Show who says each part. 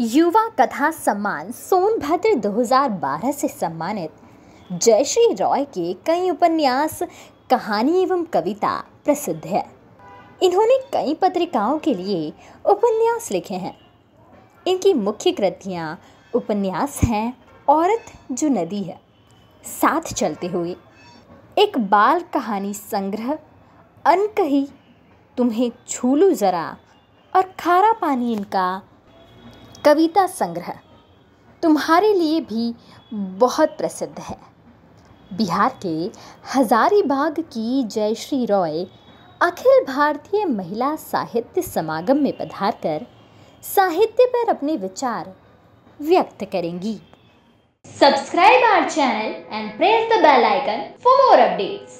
Speaker 1: युवा कथा सम्मान सोनभद्र 2012 से सम्मानित जयश्री रॉय के कई उपन्यास कहानी एवं कविता प्रसिद्ध है इन्होंने कई पत्रिकाओं के लिए उपन्यास लिखे हैं इनकी मुख्य कृतियाँ उपन्यास हैं औरत जो नदी है साथ चलते हुए एक बाल कहानी संग्रह अनकही तुम्हें छूलू ज़रा और खारा पानी इनका कविता संग्रह तुम्हारे लिए भी बहुत प्रसिद्ध है बिहार के हजारीबाग की जयश्री रॉय अखिल भारतीय महिला साहित्य समागम में पधारकर साहित्य पर अपने विचार व्यक्त करेंगी subscribe our channel
Speaker 2: and press the bell icon for more updates